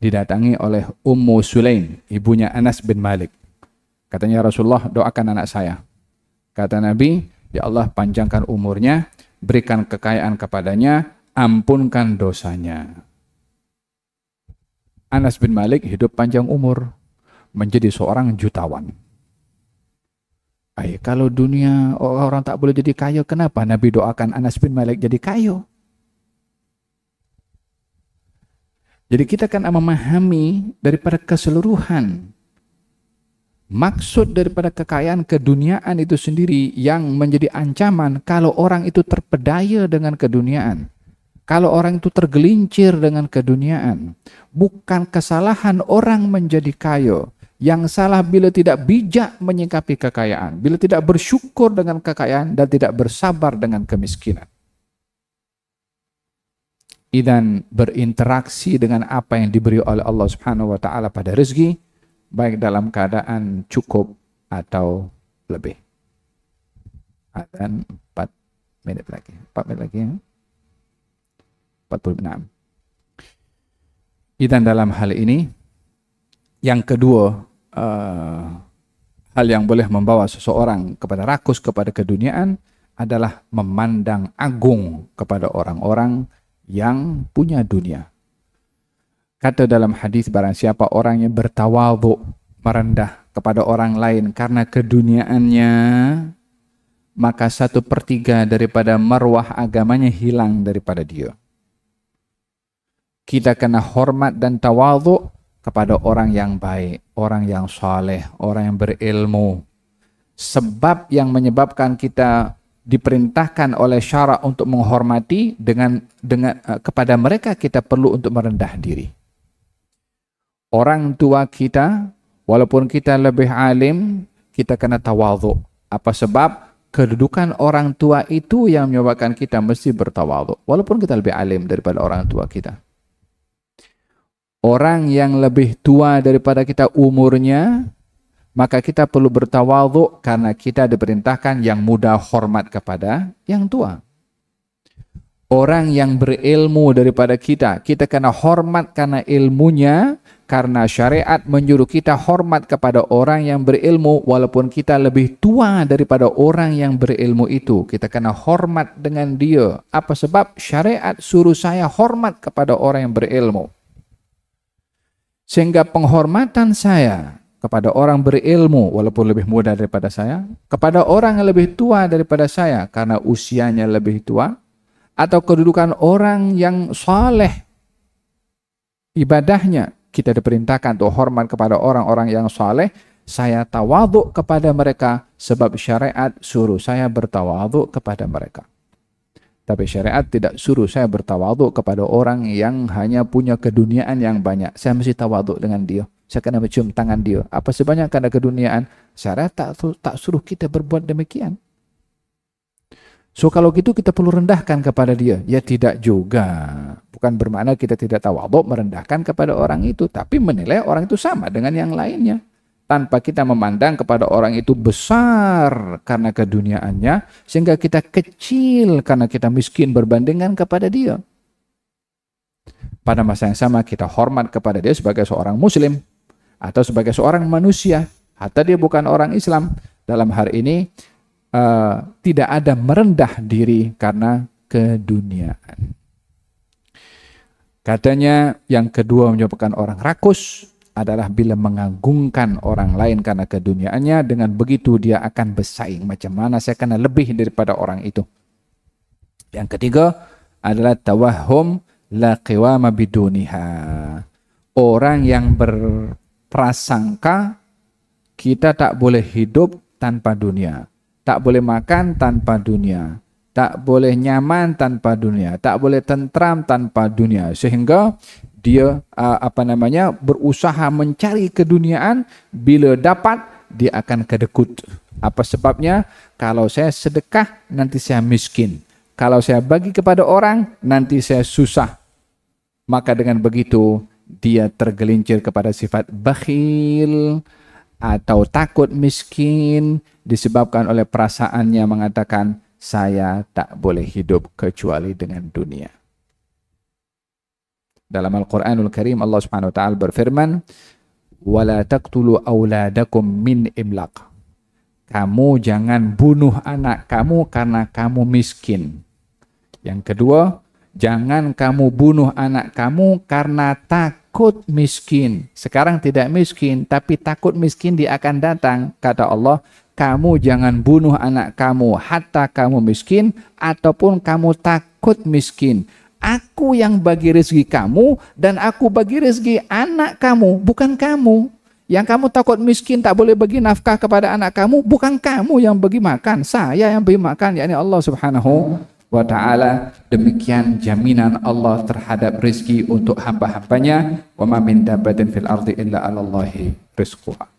S1: didatangi oleh Ummu Sulaim, ibunya Anas bin Malik. Katanya ya Rasulullah, doakan anak saya. Kata Nabi, ya Allah panjangkan umurnya, berikan kekayaan kepadanya, ampunkan dosanya. Anas bin Malik hidup panjang umur, menjadi seorang jutawan. Ay, kalau dunia orang tak boleh jadi kaya, kenapa Nabi doakan Anas bin Malik jadi kaya? Jadi kita kan memahami daripada keseluruhan maksud daripada kekayaan keduniaan itu sendiri yang menjadi ancaman kalau orang itu terpedaya dengan keduniaan. Kalau orang itu tergelincir dengan keduniaan, bukan kesalahan orang menjadi kaya, yang salah bila tidak bijak menyikapi kekayaan, bila tidak bersyukur dengan kekayaan dan tidak bersabar dengan kemiskinan idan berinteraksi dengan apa yang diberi oleh Allah Subhanahu wa taala pada rezeki baik dalam keadaan cukup atau lebih. Adzan 4 menit lagi. 4 menit lagi ya. 46. Idan dalam hal ini yang kedua uh, hal yang boleh membawa seseorang kepada rakus kepada keduniaan adalah memandang agung kepada orang-orang yang punya dunia. Kata dalam hadis barang siapa orang yang bertawadhu, merendah kepada orang lain karena keduniaannya, maka satu pertiga daripada marwah agamanya hilang daripada dia. Kita kena hormat dan tawadhu kepada orang yang baik, orang yang saleh, orang yang berilmu. Sebab yang menyebabkan kita diperintahkan oleh syara untuk menghormati dengan dengan uh, kepada mereka kita perlu untuk merendah diri. Orang tua kita walaupun kita lebih alim, kita kena tawadhu. Apa sebab? Kedudukan orang tua itu yang menyebabkan kita mesti bertawadhu walaupun kita lebih alim daripada orang tua kita. Orang yang lebih tua daripada kita umurnya, maka kita perlu bertawadhu karena kita diperintahkan yang muda hormat kepada yang tua. Orang yang berilmu daripada kita, kita kena hormat karena ilmunya, karena syariat menyuruh kita hormat kepada orang yang berilmu walaupun kita lebih tua daripada orang yang berilmu itu. Kita kena hormat dengan dia. Apa sebab syariat suruh saya hormat kepada orang yang berilmu? Sehingga penghormatan saya kepada orang berilmu walaupun lebih muda daripada saya, kepada orang yang lebih tua daripada saya karena usianya lebih tua, atau kedudukan orang yang saleh ibadahnya kita diperintahkan untuk hormat kepada orang-orang yang saleh saya tawaduk kepada mereka sebab syariat suruh saya bertawaduk kepada mereka tapi syariat tidak suruh saya bertawaduk kepada orang yang hanya punya keduniaan yang banyak saya mesti tawaduk dengan dia Seakan mencium tangan dia. Apa sebanyak karena keduniaan? Syariat tak, tak suruh kita berbuat demikian. So kalau gitu kita perlu rendahkan kepada dia. Ya tidak juga. Bukan bermakna kita tidak tawaduk merendahkan kepada orang itu. Tapi menilai orang itu sama dengan yang lainnya. Tanpa kita memandang kepada orang itu besar karena keduniaannya. Sehingga kita kecil karena kita miskin berbandingan kepada dia. Pada masa yang sama kita hormat kepada dia sebagai seorang muslim atau sebagai seorang manusia atau dia bukan orang Islam dalam hal ini uh, tidak ada merendah diri karena keduniaan. Katanya yang kedua menyebabkan orang rakus adalah bila mengagungkan orang lain karena keduniaannya dengan begitu dia akan bersaing macam mana saya kena lebih daripada orang itu. Yang ketiga adalah tawahum la qiwama biduniha. Orang yang ber prasangka kita tak boleh hidup tanpa dunia, tak boleh makan tanpa dunia, tak boleh nyaman tanpa dunia, tak boleh tentram tanpa dunia sehingga dia apa namanya berusaha mencari keduniaan bila dapat dia akan kedekut. Apa sebabnya? Kalau saya sedekah nanti saya miskin. Kalau saya bagi kepada orang nanti saya susah. Maka dengan begitu dia tergelincir kepada sifat bakhil atau takut miskin disebabkan oleh perasaannya mengatakan saya tak boleh hidup kecuali dengan dunia. Dalam Al-Qur'anul Karim Allah Subhanahu wa taala berfirman, "Wala taqtulu auladakum min imlaq." Kamu jangan bunuh anak kamu karena kamu miskin. Yang kedua, jangan kamu bunuh anak kamu karena tak takut miskin. Sekarang tidak miskin, tapi takut miskin dia akan datang. Kata Allah, kamu jangan bunuh anak kamu hatta kamu miskin ataupun kamu takut miskin. Aku yang bagi rezeki kamu dan aku bagi rezeki anak kamu, bukan kamu. Yang kamu takut miskin tak boleh bagi nafkah kepada anak kamu, bukan kamu yang bagi makan, saya yang bagi makan, yakni Allah Subhanahu wa ta'ala demikian jaminan Allah terhadap rizki untuk hamba-hambanya wa ma min dabbatin fil ardi illa 'ala Allahi rizquha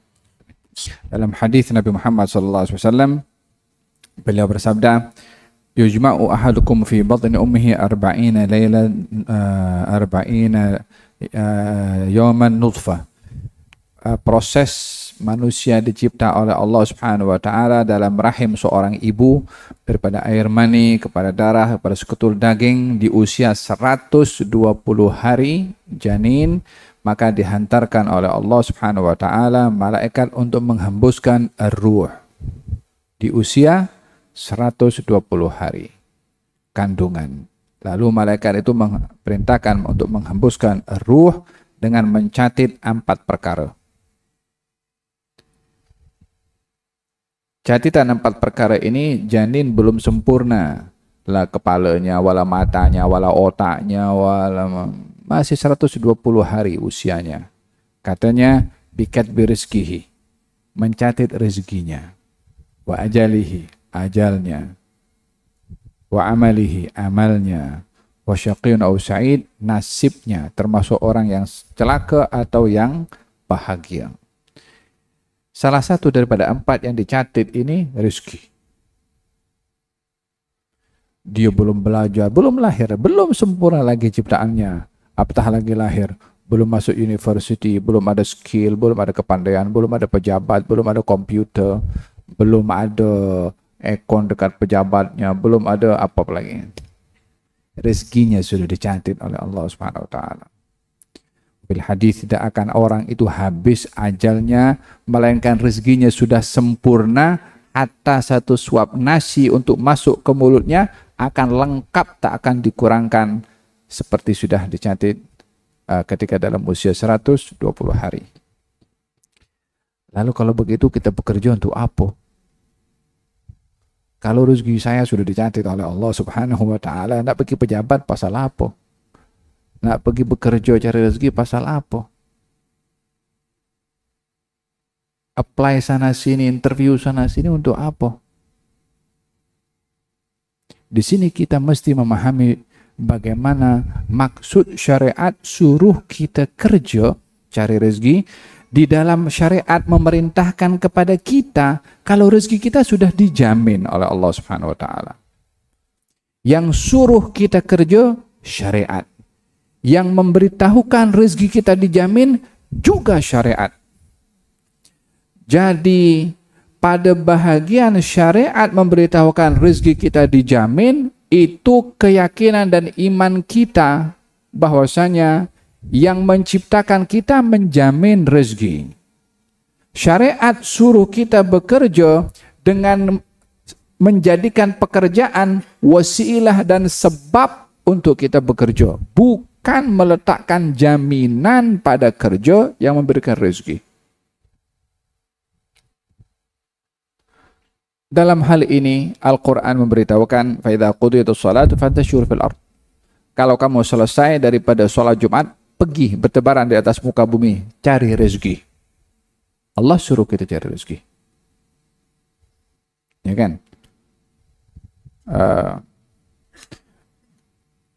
S1: dalam hadis Nabi Muhammad sallallahu alaihi wasallam beliau bersabda yujma'u ahadukum fi batni ummihi 40 lailan 40 arba'ina uh, yawman nutfah eh, proses manusia dicipta oleh Allah Subhanahu wa taala dalam rahim seorang ibu daripada air mani kepada darah kepada sekutul daging di usia 120 hari janin maka dihantarkan oleh Allah Subhanahu wa taala malaikat untuk menghembuskan ruh di usia 120 hari kandungan lalu malaikat itu perintahkan untuk menghembuskan ruh dengan mencatat empat perkara Catatan empat perkara ini janin belum sempurna. Lah kepalanya, wala matanya, wala otaknya, wala masih 120 hari usianya. Katanya bikat birizkihi, mencatat rezekinya. Wa ajalihi, ajalnya. Wa amalihi, amalnya. Wa syaqiyun au sa'id, nasibnya termasuk orang yang celaka atau yang bahagia. Salah satu daripada empat yang dicatat ini rezeki. Dia belum belajar, belum lahir, belum sempurna lagi ciptaannya. Apatah lagi lahir, belum masuk university, belum ada skill, belum ada kepandaian, belum ada pejabat, belum ada komputer, belum ada ekon dekat pejabatnya, belum ada apa lagi. Rezekinya sudah dicatat oleh Allah Subhanahu wa taala. Bil hadis tidak akan orang itu habis ajalnya melainkan rezekinya sudah sempurna hatta satu suap nasi untuk masuk ke mulutnya akan lengkap tak akan dikurangkan seperti sudah dicatat uh, ketika dalam usia 120 hari. Lalu kalau begitu kita bekerja untuk apa? Kalau rezeki saya sudah dicatat oleh Allah Subhanahu wa taala, tidak pergi pejabat pasal apa? Nak pergi bekerja cari rezeki pasal apa? Apply sana sini, interview sana sini untuk apa? Di sini kita mesti memahami bagaimana maksud syariat suruh kita kerja cari rezeki di dalam syariat memerintahkan kepada kita kalau rezeki kita sudah dijamin oleh Allah Subhanahu wa taala. Yang suruh kita kerja syariat yang memberitahukan rezeki kita dijamin juga syariat. Jadi pada bahagian syariat memberitahukan rezeki kita dijamin itu keyakinan dan iman kita bahwasanya yang menciptakan kita menjamin rezeki. Syariat suruh kita bekerja dengan menjadikan pekerjaan wasilah dan sebab untuk kita bekerja, bukan bukan meletakkan jaminan pada kerja yang memberikan rezeki. Dalam hal ini Al-Qur'an memberitahukan faidha qudiyatus salatu fantashur fil ard. Kalau kamu selesai daripada sholat Jumat, pergi bertebaran di atas muka bumi, cari rezeki. Allah suruh kita cari rezeki. Ya kan? Uh,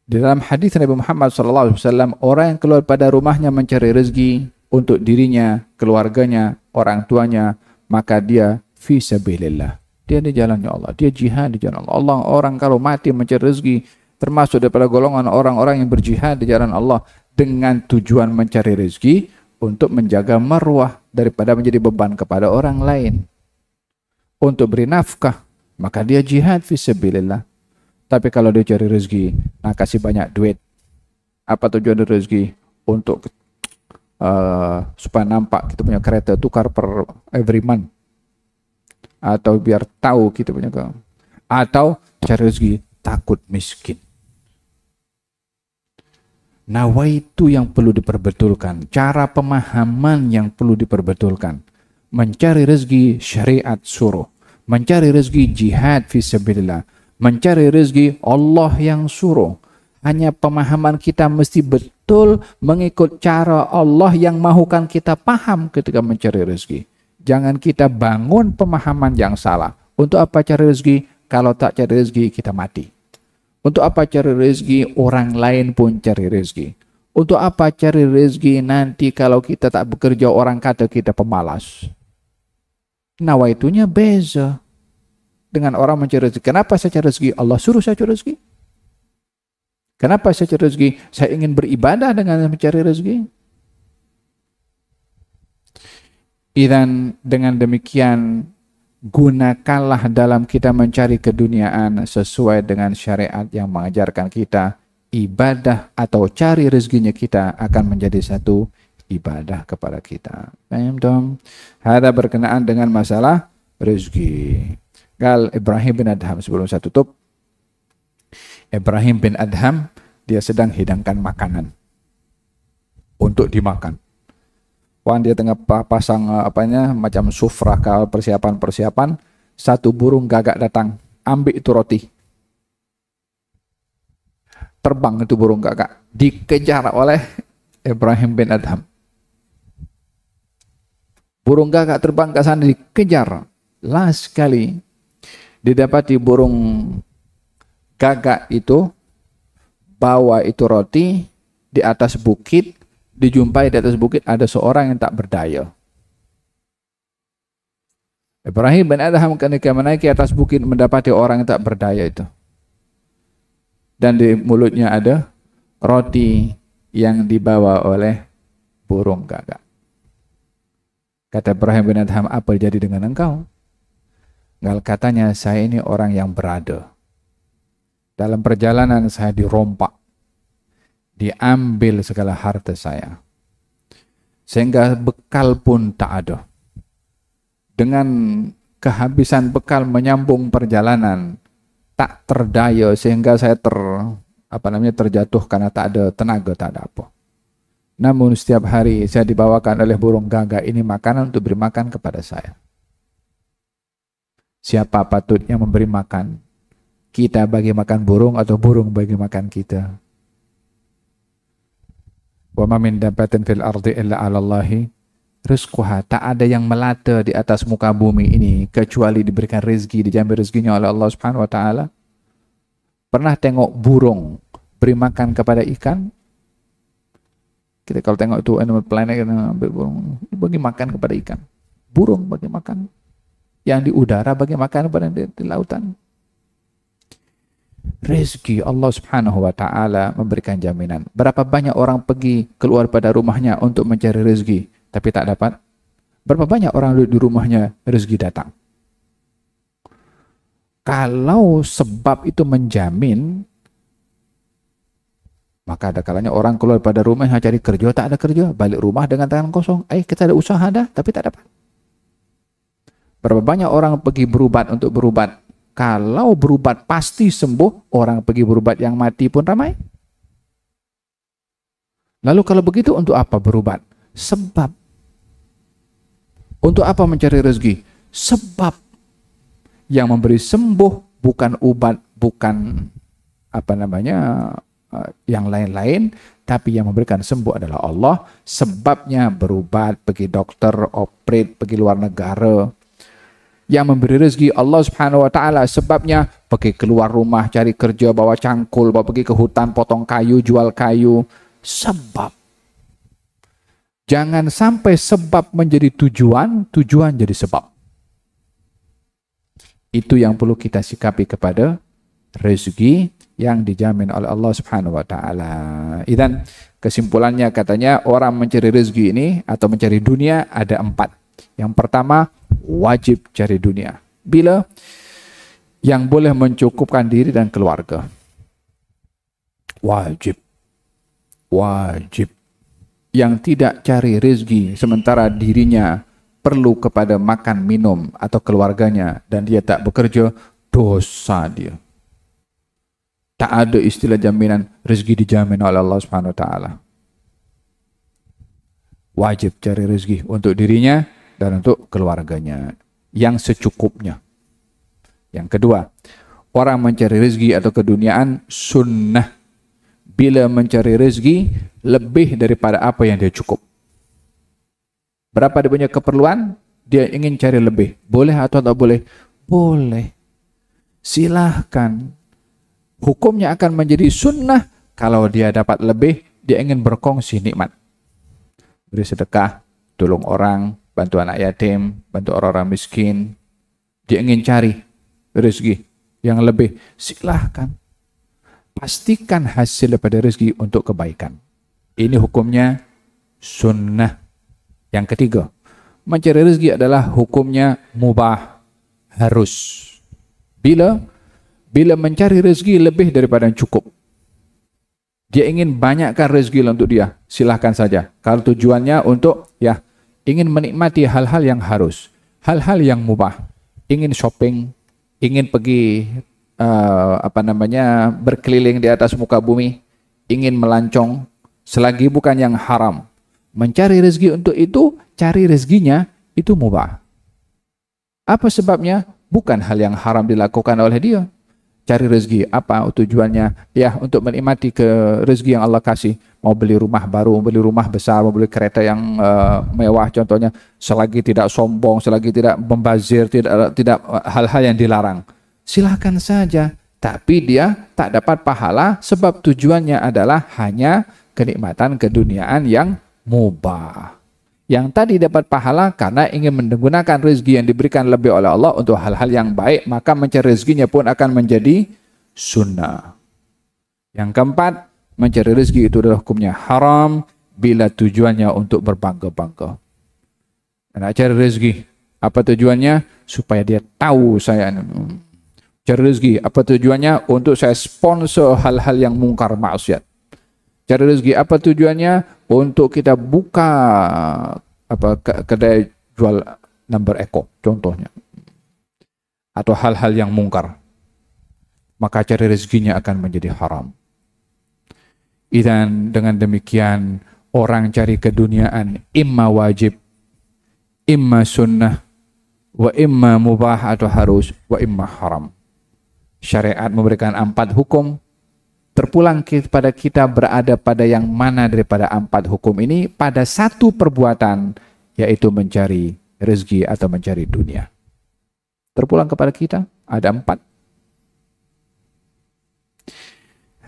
S1: di dalam hadis Nabi Muhammad SAW, orang yang keluar pada rumahnya mencari rezeki untuk dirinya, keluarganya, orang tuanya, maka dia visabilillah. Dia di jalannya Allah, dia jihad di jalan Allah. Allah orang kalau mati mencari rezeki termasuk daripada golongan orang-orang yang berjihad di jalan Allah dengan tujuan mencari rezeki untuk menjaga marwah daripada menjadi beban kepada orang lain. Untuk beri nafkah, maka dia jihad visabilillah. Tapi kalau dia cari rezeki, nah kasih banyak duit. Apa tujuan dari rezeki? Untuk uh, supaya nampak kita punya kereta tukar per every month. Atau biar tahu kita punya ke. Atau cari rezeki takut miskin. Nawa itu yang perlu diperbetulkan, cara pemahaman yang perlu diperbetulkan. Mencari rezeki syariat suruh, mencari rezeki jihad fi mencari rezeki Allah yang suruh. Hanya pemahaman kita mesti betul mengikut cara Allah yang mahukan kita paham ketika mencari rezeki. Jangan kita bangun pemahaman yang salah. Untuk apa cari rezeki? Kalau tak cari rezeki, kita mati. Untuk apa cari rezeki? Orang lain pun cari rezeki. Untuk apa cari rezeki nanti kalau kita tak bekerja orang kata kita pemalas. Nawaitunya beza dengan orang mencari rezeki. Kenapa saya cari rezeki? Allah suruh saya cari rezeki. Kenapa saya cari rezeki? Saya ingin beribadah dengan mencari rezeki. Dan dengan demikian gunakanlah dalam kita mencari keduniaan sesuai dengan syariat yang mengajarkan kita ibadah atau cari rezekinya kita akan menjadi satu ibadah kepada kita. Paham berkenaan dengan masalah rezeki. Kal Ibrahim bin Adham sebelum saya tutup. Ibrahim bin Adham dia sedang hidangkan makanan untuk dimakan. Wan dia tengah pasang eh, apanya macam sufrah kal persiapan-persiapan. Satu burung gagak datang, ambil itu roti. Terbang itu burung gagak, dikejar oleh Ibrahim bin Adham. Burung gagak terbang ke sana dikejar. Lah sekali didapati burung gagak itu bawa itu roti di atas bukit dijumpai di atas bukit ada seorang yang tak berdaya Ibrahim bin Adham ketika menaiki atas bukit mendapati orang yang tak berdaya itu dan di mulutnya ada roti yang dibawa oleh burung gagak kata Ibrahim bin Adham apa jadi dengan engkau Gal katanya, saya ini orang yang berada. Dalam perjalanan saya dirompak. Diambil segala harta saya. Sehingga bekal pun tak ada. Dengan kehabisan bekal menyambung perjalanan, tak terdaya sehingga saya ter apa namanya terjatuh karena tak ada tenaga, tak ada apa. Namun setiap hari saya dibawakan oleh burung gagak ini makanan untuk beri makan kepada saya Siapa patutnya memberi makan? Kita bagi makan burung atau burung bagi makan kita? Wa ma min dabbatin fil ardi illa 'ala Allahi rizquha. Tak ada yang melata di atas muka bumi ini kecuali diberikan rezeki, dijamin rezekinya oleh Allah Subhanahu wa taala. Pernah tengok burung beri makan kepada ikan? Kita kalau tengok itu animal planet bagi makan kepada ikan. Burung bagi makan yang di udara bagi makanan pada di, di lautan. Rezeki Allah Subhanahu wa taala memberikan jaminan. Berapa banyak orang pergi keluar pada rumahnya untuk mencari rezeki tapi tak dapat? Berapa banyak orang di rumahnya rezeki datang? Kalau sebab itu menjamin, maka ada kalanya orang keluar pada rumah yang cari kerja, tak ada kerja, balik rumah dengan tangan kosong. Eh, kita ada usaha dah, tapi tak dapat. Berapa banyak orang pergi berubat untuk berubat? Kalau berubat pasti sembuh, orang pergi berubat yang mati pun ramai. Lalu kalau begitu untuk apa berubat? Sebab. Untuk apa mencari rezeki? Sebab. Yang memberi sembuh bukan obat, bukan apa namanya eh, yang lain-lain, tapi yang memberikan sembuh adalah Allah. Sebabnya berubat, pergi dokter, operate, pergi luar negara, yang memberi rezeki Allah Subhanahu wa taala sebabnya pergi keluar rumah cari kerja bawa cangkul bawa pergi ke hutan potong kayu jual kayu sebab jangan sampai sebab menjadi tujuan tujuan jadi sebab itu yang perlu kita sikapi kepada rezeki yang dijamin oleh Allah Subhanahu wa taala. Idan kesimpulannya katanya orang mencari rezeki ini atau mencari dunia ada empat. Yang pertama wajib cari dunia. Bila yang boleh mencukupkan diri dan keluarga. Wajib. Wajib. Yang tidak cari rezeki sementara dirinya perlu kepada makan, minum, atau keluarganya dan dia tak bekerja, dosa dia. Tak ada istilah jaminan rezeki dijamin oleh Allah Subhanahu wa taala. Wajib cari rezeki untuk dirinya dan untuk keluarganya yang secukupnya. Yang kedua, orang mencari rezeki atau keduniaan sunnah. Bila mencari rezeki lebih daripada apa yang dia cukup. Berapa dia punya keperluan, dia ingin cari lebih. Boleh atau tak boleh? Boleh. Silahkan. Hukumnya akan menjadi sunnah kalau dia dapat lebih, dia ingin berkongsi nikmat. Beri sedekah, tolong orang, bantu anak yatim, bantu orang-orang miskin. Dia ingin cari rezeki yang lebih, silahkan. Pastikan hasil daripada rezeki untuk kebaikan. Ini hukumnya sunnah. Yang ketiga, mencari rezeki adalah hukumnya mubah harus. Bila bila mencari rezeki lebih daripada yang cukup. Dia ingin banyakkan rezeki untuk dia, silahkan saja. Kalau tujuannya untuk ya ingin menikmati hal-hal yang harus, hal-hal yang mubah, ingin shopping, ingin pergi uh, apa namanya berkeliling di atas muka bumi, ingin melancong, selagi bukan yang haram. Mencari rezeki untuk itu, cari rezekinya itu mubah. Apa sebabnya? Bukan hal yang haram dilakukan oleh dia. Cari rezeki apa tujuannya? Ya, untuk menikmati ke rezeki yang Allah kasih mau beli rumah baru, mau beli rumah besar, mau beli kereta yang uh, mewah contohnya, selagi tidak sombong, selagi tidak membazir, tidak tidak eh, hal-hal yang dilarang. Silakan saja, tapi dia tak dapat pahala sebab tujuannya adalah hanya kenikmatan keduniaan yang mubah. Yang tadi dapat pahala karena ingin menggunakan rezeki yang diberikan lebih oleh Allah untuk hal-hal yang baik, maka mencari rezekinya pun akan menjadi sunnah. Yang keempat, Mencari rezeki itu adalah hukumnya haram bila tujuannya untuk berbangga-bangga. Dan cari rezeki, apa tujuannya? Supaya dia tahu saya Cari rezeki, apa tujuannya? Untuk saya sponsor hal-hal yang mungkar maksiat. Cari rezeki, apa tujuannya? Untuk kita buka apa kedai jual number eko contohnya atau hal-hal yang mungkar maka cari rezekinya akan menjadi haram Idan dengan demikian orang cari keduniaan imma wajib, imma sunnah, wa imma mubah atau harus, wa imma haram. Syariat memberikan empat hukum, terpulang kepada kita berada pada yang mana daripada empat hukum ini pada satu perbuatan, yaitu mencari rezeki atau mencari dunia. Terpulang kepada kita, ada empat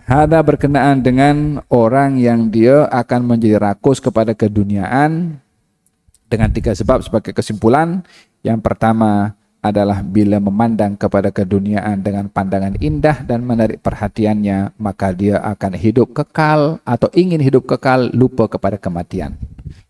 S1: Hada berkenaan dengan orang yang dia akan menjadi rakus kepada keduniaan dengan tiga sebab sebagai kesimpulan. Yang pertama adalah bila memandang kepada keduniaan dengan pandangan indah dan menarik perhatiannya, maka dia akan hidup kekal atau ingin hidup kekal lupa kepada kematian.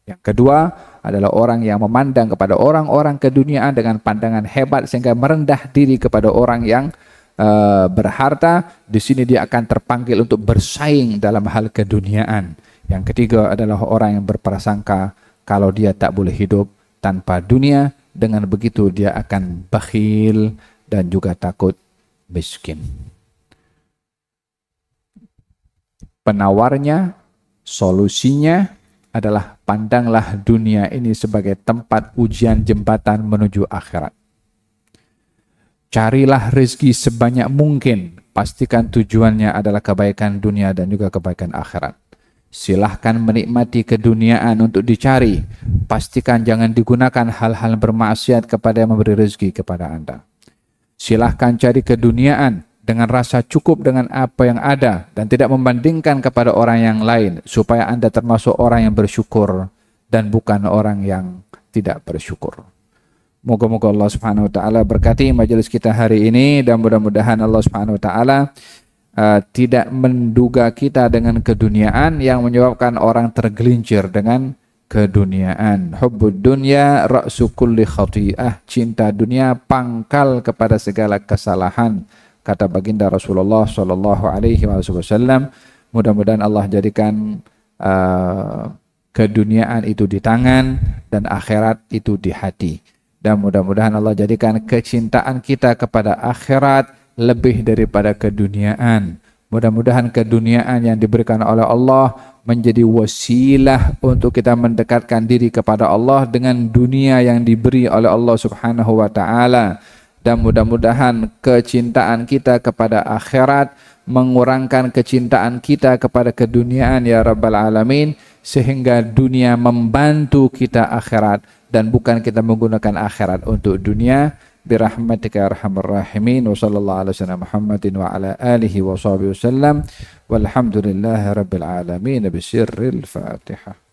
S1: Yang kedua adalah orang yang memandang kepada orang-orang keduniaan dengan pandangan hebat sehingga merendah diri kepada orang yang Eh, berharta, di sini dia akan terpanggil untuk bersaing dalam hal keduniaan. Yang ketiga adalah orang yang berprasangka kalau dia tak boleh hidup tanpa dunia, dengan begitu dia akan bakhil dan juga takut miskin. Penawarnya, solusinya adalah pandanglah dunia ini sebagai tempat ujian jembatan menuju akhirat. Carilah rezeki sebanyak mungkin. Pastikan tujuannya adalah kebaikan dunia dan juga kebaikan akhirat. Silahkan menikmati keduniaan untuk dicari. Pastikan jangan digunakan hal-hal bermaksiat kepada yang memberi rezeki kepada Anda. Silahkan cari keduniaan dengan rasa cukup dengan apa yang ada dan tidak membandingkan kepada orang yang lain supaya Anda termasuk orang yang bersyukur dan bukan orang yang tidak bersyukur. Moga-moga Allah Subhanahu wa taala berkati majelis kita hari ini dan mudah-mudahan Allah Subhanahu wa taala uh, tidak menduga kita dengan keduniaan yang menyebabkan orang tergelincir dengan keduniaan. Hubbud dunya ra'su kulli khati'ah. Cinta dunia pangkal kepada segala kesalahan kata baginda Rasulullah sallallahu alaihi wasallam. Mudah-mudahan Allah jadikan uh, keduniaan itu di tangan dan akhirat itu di hati. Dan mudah-mudahan Allah jadikan kecintaan kita kepada akhirat lebih daripada keduniaan. Mudah-mudahan keduniaan yang diberikan oleh Allah menjadi wasilah untuk kita mendekatkan diri kepada Allah dengan dunia yang diberi oleh Allah Subhanahu wa taala. Dan mudah-mudahan kecintaan kita kepada akhirat mengurangkan kecintaan kita kepada keduniaan ya Rabbal Alamin sehingga dunia membantu kita akhirat dan bukan kita menggunakan akhirat untuk dunia birahmatika ya arhamar rahimin wa sallallahu alaihi wasallam Muhammadin wa ala alihi wa sahbihi wasallam walhamdulillahi rabbil alamin bisirril fatihah